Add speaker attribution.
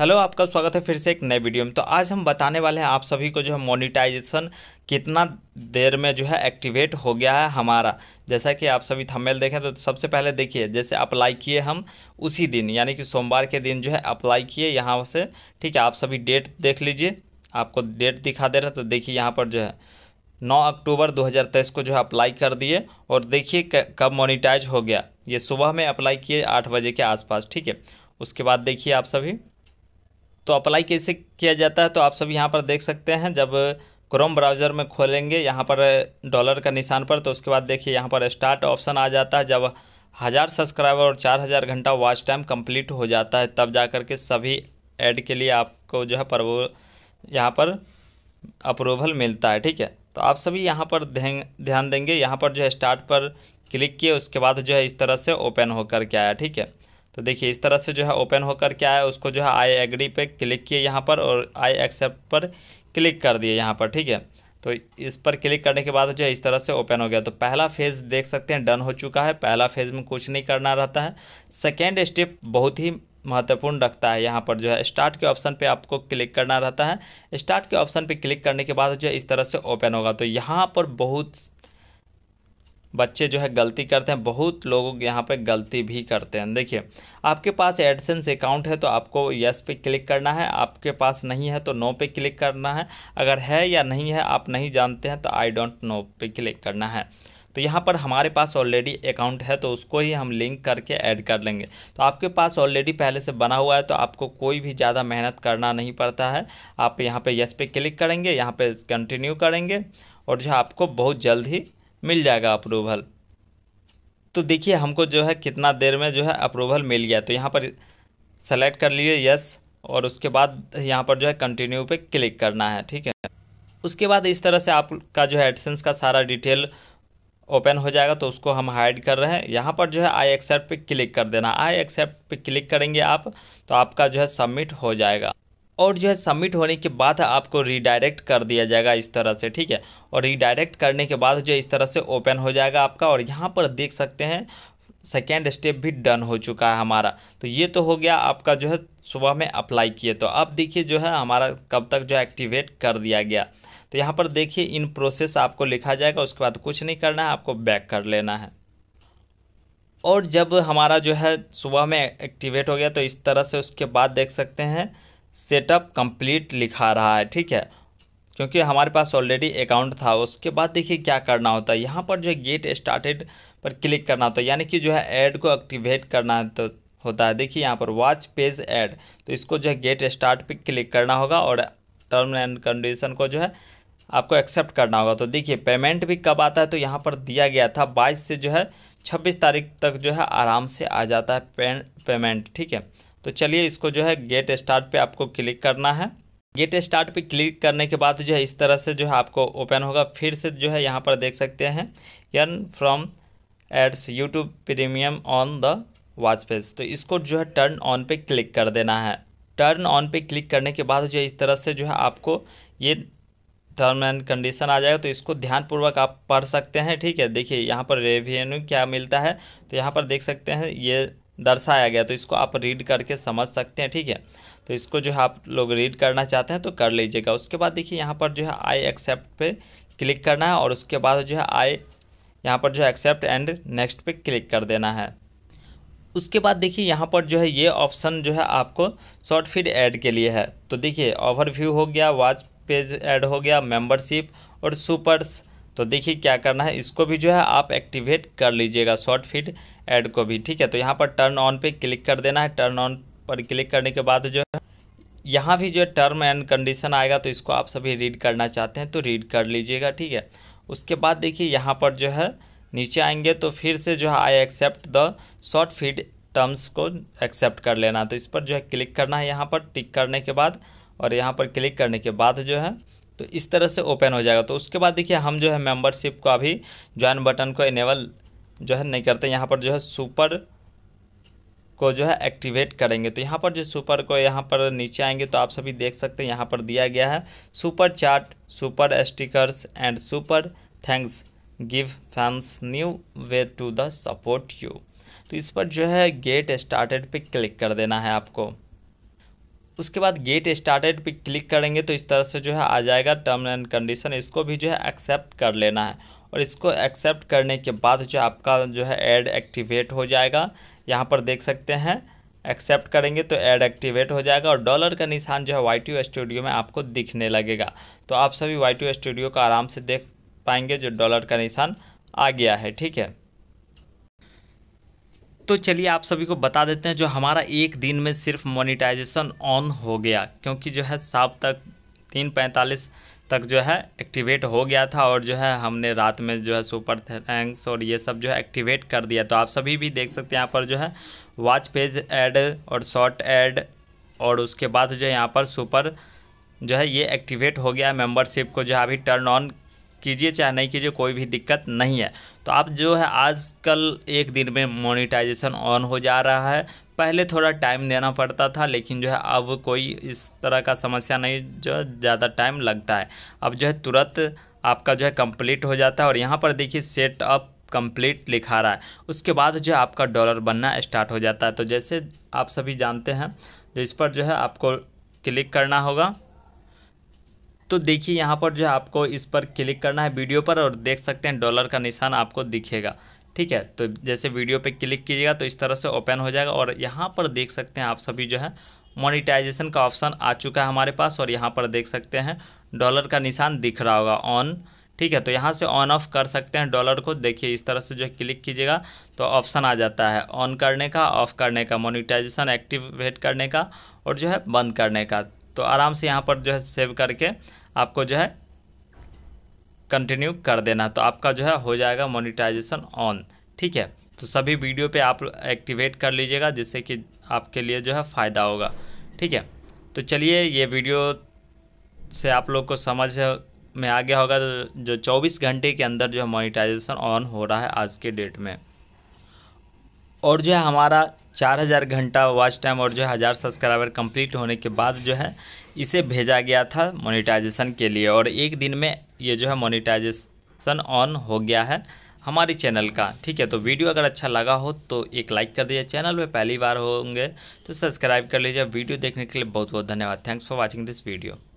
Speaker 1: hello आपका स्वागत है फिर से एक नए वीडियो में तो आज हम बताने वाले हैं आप सभी को जो है मोनिटाइजेशन कितना देर में जो है एक्टिवेट हो गया है हमारा जैसा कि आप सभी थंबनेल देखें तो सबसे पहले देखिए जैसे अप्लाई किए हम उसी दिन यानी कि सोमवार के दिन जो है अप्लाई किए यहाँ से ठीक है आप सभी डेट देख लीजिए आपको डेट दिखा दे रहा हैं तो देखिए यहाँ पर जो है नौ अक्टूबर 2023 को जो है अप्लाई कर दिए और देखिए कब मोनिटाइज हो गया ये सुबह में अप्लाई किए आठ बजे के आसपास ठीक है उसके बाद देखिए आप सभी तो अप्लाई कैसे किया जाता है तो आप सब यहाँ पर देख सकते हैं जब क्रोम ब्राउज़र में खोलेंगे यहाँ पर डॉलर का निशान पर तो उसके बाद देखिए यहाँ पर स्टार्ट ऑप्शन आ जाता है जब हज़ार सब्सक्राइबर और चार हज़ार घंटा वॉच टाइम कंप्लीट हो जाता है तब जा कर के सभी ऐड के लिए आपको जो है पर वो यहाँ पर अप्रूवल मिलता है ठीक है तो आप सभी यहाँ पर ध्यान देंगे यहाँ पर जो है स्टार्ट पर क्लिक किए उसके बाद जो है इस तरह से ओपन होकर के आया ठीक है तो देखिए इस तरह से जो है ओपन होकर के आया उसको जो है आई एग्री पे क्लिक किए यहाँ पर और आई एक्सेप्ट पर क्लिक कर दिए यहाँ पर ठीक है तो इस पर क्लिक करने के बाद जो है इस तरह से ओपन हो गया तो पहला फेज़ देख सकते हैं डन हो चुका है पहला फेज़ में कुछ नहीं करना रहता है सेकेंड स्टेप बहुत ही महत्वपूर्ण रखता है यहाँ पर जो है स्टार्ट के ऑप्शन पे आपको क्लिक करना रहता है स्टार्ट के ऑप्शन पे क्लिक करने के बाद जो है इस तरह से ओपन होगा तो यहाँ पर बहुत बच्चे जो है गलती करते हैं बहुत लोगों यहाँ पे गलती भी करते हैं देखिए आपके पास एडसेंस अकाउंट है तो आपको यस पे क्लिक करना है आपके पास नहीं है तो नो पे क्लिक करना है अगर है या नहीं है आप नहीं जानते हैं तो आई डोंट नो पे क्लिक करना है तो यहाँ पर हमारे पास ऑलरेडी अकाउंट है तो उसको ही हम लिंक करके ऐड कर लेंगे तो आपके पास ऑलरेडी पहले से बना हुआ है तो आपको कोई भी ज़्यादा मेहनत करना नहीं पड़ता है आप यहाँ पे यस पे क्लिक करेंगे यहाँ पे कंटिन्यू करेंगे और जो आपको बहुत जल्द ही मिल जाएगा अप्रूवल तो देखिए हमको जो है कितना देर में जो है अप्रूवल मिल गया तो यहाँ पर सेलेक्ट कर लिए यस और उसके बाद यहाँ पर जो है कंटिन्यू पे क्लिक करना है ठीक है उसके बाद इस तरह से आपका जो है एडसेंस का सारा डिटेल ओपन हो जाएगा तो उसको हम हाइड कर रहे हैं यहाँ पर जो है आई एक्सेप्ट पे क्लिक कर देना आई एक्सेप्ट पे क्लिक करेंगे आप तो आपका जो है सबमिट हो जाएगा और जो है सबमिट होने के बाद आपको रिडायरेक्ट कर दिया जाएगा इस तरह से ठीक है और रिडायरेक्ट करने के बाद जो इस तरह से ओपन हो जाएगा आपका और यहाँ पर देख सकते हैं सेकेंड स्टेप भी डन हो चुका है हमारा तो ये तो हो गया आपका जो है सुबह में अप्लाई किए तो अब देखिए जो है हमारा कब तक जो है एक्टिवेट कर दिया गया तो यहाँ पर देखिए इन प्रोसेस आपको लिखा जाएगा उसके बाद कुछ नहीं करना है आपको बैक कर लेना है और जब हमारा जो है सुबह में एक्टिवेट हो गया तो इस तरह से उसके बाद देख सकते हैं सेटअप कंप्लीट लिखा रहा है ठीक है क्योंकि हमारे पास ऑलरेडी अकाउंट था उसके बाद देखिए क्या करना होता है यहाँ पर जो है गेट स्टार्टेड पर क्लिक करना होता है यानी कि जो है ऐड को एक्टिवेट करना है तो होता है देखिए यहाँ पर वॉच पेज ऐड तो इसको जो है गेट स्टार्ट पे क्लिक करना होगा और टर्म एंड कंडीशन को जो है आपको एक्सेप्ट करना होगा तो देखिए पेमेंट भी कब आता है तो यहाँ पर दिया गया था बाईस से जो है छब्बीस तारीख तक जो है आराम से आ जाता है पेमेंट ठीक है तो चलिए इसको जो है गेट स्टार्ट पे आपको क्लिक करना है गेट स्टार्ट पे क्लिक करने के बाद जो है इस तरह से जो है आपको ओपन होगा फिर से जो है यहाँ पर देख सकते हैं यन from ads YouTube premium on the watch page तो इसको जो है टर्न ऑन पे क्लिक कर देना है टर्न ऑन पे क्लिक करने के बाद जो है इस तरह से जो है आपको ये टर्म एंड कंडीशन आ जाएगा तो इसको ध्यानपूर्वक आप पढ़ सकते हैं ठीक है देखिए यहाँ पर रेवेन्यू क्या मिलता है तो यहाँ पर देख सकते हैं ये दर्शाया गया तो इसको आप रीड करके समझ सकते हैं ठीक है तो इसको जो है आप लोग रीड करना चाहते हैं तो कर लीजिएगा उसके बाद देखिए यहाँ पर जो है आई एक्सेप्ट पे क्लिक करना है और उसके बाद जो है आई यहाँ पर जो है एक्सेप्ट एंड नेक्स्ट पे क्लिक कर देना है उसके बाद देखिए यहाँ पर जो है ये ऑप्शन जो है आपको शॉर्ट फीड ऐड के लिए है तो देखिए ओवरव्यू हो गया वाच पेज ऐड हो गया मेम्बरशिप और सुपर्स तो देखिए क्या करना है इसको भी जो है आप एक्टिवेट कर लीजिएगा शॉर्ट फीड एड को भी ठीक है तो यहाँ पर टर्न ऑन पे क्लिक कर देना है टर्न ऑन पर क्लिक करने के बाद जो है यहाँ भी जो है टर्म एंड कंडीशन आएगा तो इसको आप सभी रीड करना चाहते हैं तो रीड कर लीजिएगा ठीक है उसके बाद देखिए यहाँ पर जो है नीचे आएंगे तो फिर से जो है I accept the short feed terms को एक्सेप्ट कर लेना तो इस पर जो है क्लिक करना है यहाँ पर टिक करने के बाद और यहाँ पर क्लिक करने के बाद जो है तो इस तरह से ओपन हो जाएगा तो उसके बाद देखिए हम जो है मेंबरशिप को अभी ज्वाइन बटन को इनेबल जो है नहीं करते यहाँ पर जो है सुपर को जो है एक्टिवेट करेंगे तो यहाँ पर जो सुपर को यहाँ पर नीचे आएंगे तो आप सभी देख सकते हैं यहाँ पर दिया गया है super chat super stickers and super thanks give fans new way to the support you तो इस पर जो है गेट स्टार्टेड पे क्लिक कर देना है आपको उसके बाद गेट स्टार्टेड पे क्लिक करेंगे तो इस तरह से जो है आ जाएगा टर्म एंड कंडीशन इसको भी जो है एक्सेप्ट कर लेना है और इसको एक्सेप्ट करने के बाद जो आपका जो है ऐड एक्टिवेट हो जाएगा यहाँ पर देख सकते हैं एक्सेप्ट करेंगे तो ऐड एक्टिवेट हो जाएगा और डॉलर का निशान जो है वाई स्टूडियो में आपको दिखने लगेगा तो आप सभी वाई स्टूडियो का आराम से देख पाएंगे जो डॉलर का निशान आ गया है ठीक है तो चलिए आप सभी को बता देते हैं जो हमारा एक दिन में सिर्फ मोनिटाइजेशन ऑन हो गया क्योंकि जो है शाम तक तीन पैंतालीस तक जो है एक्टिवेट हो गया था और जो है हमने रात में जो है सुपर थैंक्स और ये सब जो है एक्टिवेट कर दिया तो आप सभी भी देख सकते हैं यहाँ पर जो है वॉच पेज ऐड और शॉर्ट ऐड और उसके बाद जो है यहाँ पर सुपर जो है ये एक्टिवेट हो गया मेंबरशिप को जो है अभी टर्न ऑन कीजिए चाहे नहीं कीजिए कोई भी दिक्कत नहीं है तो आप जो है आजकल एक दिन में मोनिटाइजेशन ऑन हो जा रहा है पहले थोड़ा टाइम देना पड़ता था लेकिन जो है अब कोई इस तरह का समस्या नहीं जो ज़्यादा टाइम लगता है अब जो है तुरंत आपका जो है कंप्लीट हो जाता है और यहाँ पर देखिए सेटअप कंप्लीट लिखा रहा है उसके बाद जो है आपका डॉलर बनना स्टार्ट हो जाता है तो जैसे आप सभी जानते हैं तो इस पर जो है आपको क्लिक करना होगा तो देखिए यहाँ पर जो है आपको इस पर क्लिक करना है वीडियो पर और देख सकते हैं डॉलर का निशान आपको दिखेगा ठीक है तो जैसे वीडियो पे क्लिक कीजिएगा तो इस तरह से ओपन हो जाएगा और यहाँ पर देख सकते हैं आप सभी जो है मोनिटाइजेशन का ऑप्शन आ चुका है हमारे पास और यहाँ पर देख सकते हैं डॉलर का निशान दिख रहा होगा ऑन ठीक है तो यहाँ से ऑन ऑफ कर सकते हैं डॉलर को देखिए इस तरह से जो क्लिक कीजिएगा तो ऑप्शन आ जाता है ऑन करने का ऑफ करने का मोनिटाइजेशन एक्टिवेट करने का और जो है बंद करने का तो आराम से यहाँ पर जो है सेव करके आपको जो है कंटिन्यू कर देना तो आपका जो है हो जाएगा मोनिटाइजेशन ऑन ठीक है तो सभी वीडियो पे आप एक्टिवेट कर लीजिएगा जिससे कि आपके लिए जो है फ़ायदा होगा ठीक है तो चलिए ये वीडियो से आप लोग को समझ में आ गया होगा जो 24 घंटे के अंदर जो है मोनिटाइजेशन ऑन हो रहा है आज के डेट में और जो है हमारा 4000 घंटा वॉच टाइम और जो है हज़ार सब्सक्राइबर कंप्लीट होने के बाद जो है इसे भेजा गया था मोनिटाइजेशन के लिए और एक दिन में ये जो है मोनिटाइजेशन ऑन हो गया है हमारे चैनल का ठीक है तो वीडियो अगर अच्छा लगा हो तो एक लाइक कर दीजिए चैनल पे पहली बार होंगे तो सब्सक्राइब कर लीजिए वीडियो देखने के लिए बहुत बहुत धन्यवाद thanks for watching this video